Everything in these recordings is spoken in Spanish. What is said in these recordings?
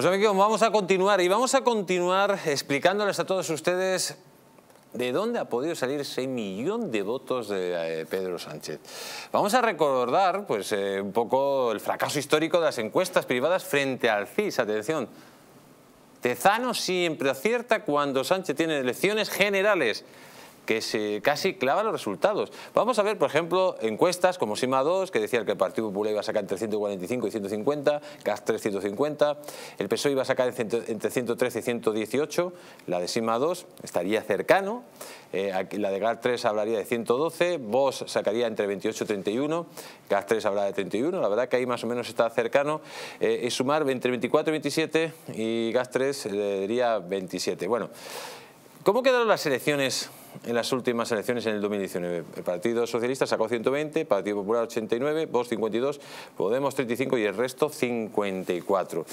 Pues vamos a continuar y vamos a continuar explicándoles a todos ustedes ¿De dónde ha podido salir ese millón de votos de eh, Pedro Sánchez? Vamos a recordar pues, eh, un poco el fracaso histórico de las encuestas privadas frente al CIS. Atención, Tezano siempre acierta cuando Sánchez tiene elecciones generales que casi clava los resultados. Vamos a ver, por ejemplo, encuestas como Sima 2, que decía que el Partido Popular iba a sacar entre 145 y 150, 3, 350, el PSOE iba a sacar entre 113 y 118, la de Sima 2 estaría cercano, eh, la de Gas 3 hablaría de 112, vos sacaría entre 28 y 31, Gas 3 habrá de 31, la verdad que ahí más o menos está cercano, eh, y sumar entre 24 y 27 y GAS 3 le diría 27. Bueno, ¿cómo quedaron las elecciones en las últimas elecciones en el 2019. El Partido Socialista sacó 120, Partido Popular 89, Vox 52, Podemos 35 y el resto 54.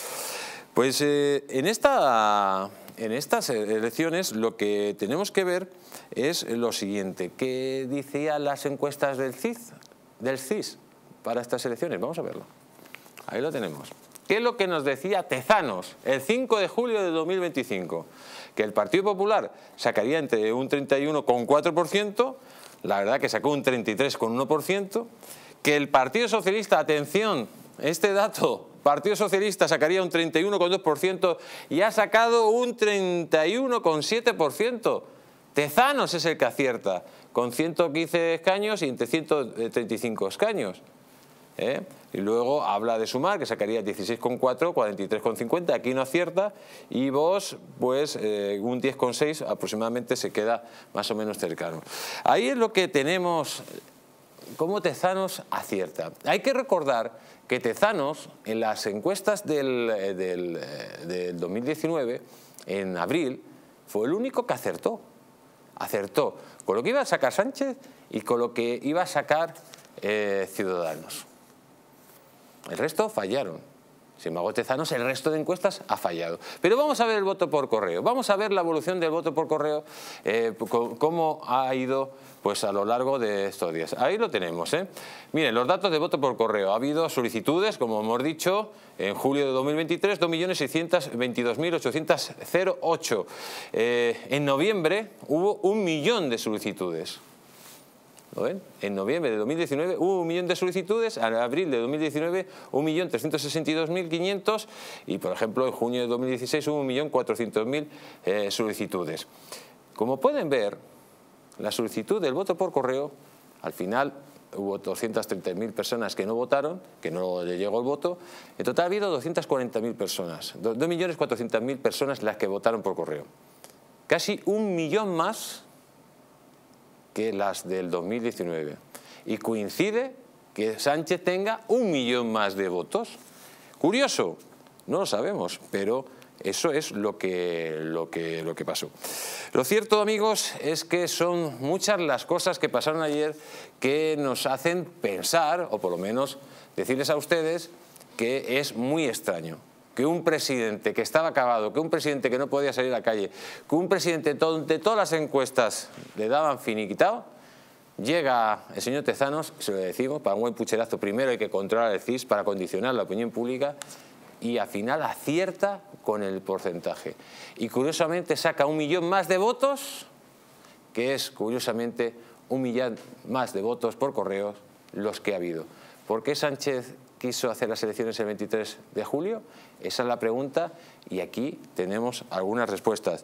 Pues eh, en, esta, en estas elecciones lo que tenemos que ver es lo siguiente. ¿Qué decían las encuestas del CIS, del CIS para estas elecciones? Vamos a verlo. Ahí lo tenemos. ¿Qué es lo que nos decía Tezanos el 5 de julio de 2025? Que el Partido Popular sacaría entre un 31,4%, la verdad que sacó un 33,1%, que el Partido Socialista, atención, este dato, Partido Socialista sacaría un 31,2% y ha sacado un 31,7%. Tezanos es el que acierta, con 115 escaños y entre 135 escaños. ¿eh? Y luego habla de sumar, que sacaría 16,4, 43,50, aquí no acierta. Y vos, pues eh, un 10,6 aproximadamente se queda más o menos cercano. Ahí es lo que tenemos, cómo Tezanos acierta. Hay que recordar que Tezanos, en las encuestas del, 2019, eh, en abril, fue el único que acertó. Acertó con lo que iba a sacar Sánchez y con lo que iba a sacar Ciudadanos. El resto fallaron. Sin embargo, este el resto de encuestas ha fallado. Pero vamos a ver el voto por correo. Vamos a ver la evolución del voto por correo, eh, cómo ha ido pues, a lo largo de estos días. Ahí lo tenemos. ¿eh? Miren, los datos de voto por correo. Ha habido solicitudes, como hemos dicho, en julio de 2023, 2.622.808. Eh, en noviembre hubo un millón de solicitudes. En noviembre de 2019 hubo un millón de solicitudes, en abril de 2019 un millón sesenta y, por ejemplo, en junio de 2016 hubo un millón cuatrocientos mil eh, solicitudes. Como pueden ver, la solicitud del voto por correo, al final hubo mil personas que no votaron, que no le llegó el voto. En total ha habido mil personas, 2.400.000 personas las que votaron por correo. Casi un millón más que las del 2019. Y coincide que Sánchez tenga un millón más de votos. Curioso, no lo sabemos, pero eso es lo que, lo lo que pasó. Lo cierto, amigos, es que son muchas las cosas que pasaron ayer que nos hacen pensar, o por lo menos decirles a ustedes, que es muy extraño que un presidente que estaba acabado, que un presidente que no podía salir a la calle, que un presidente donde todas las encuestas le daban finiquitado, llega el señor Tezanos, se lo decimos, para un buen pucherazo primero hay que controlar el CIS para condicionar la opinión pública y al final acierta con el porcentaje. Y curiosamente saca un millón más de votos, que es curiosamente un millón más de votos por correos los que ha habido. ¿Por qué Sánchez quiso hacer las elecciones el 23 de julio? Esa es la pregunta y aquí tenemos algunas respuestas.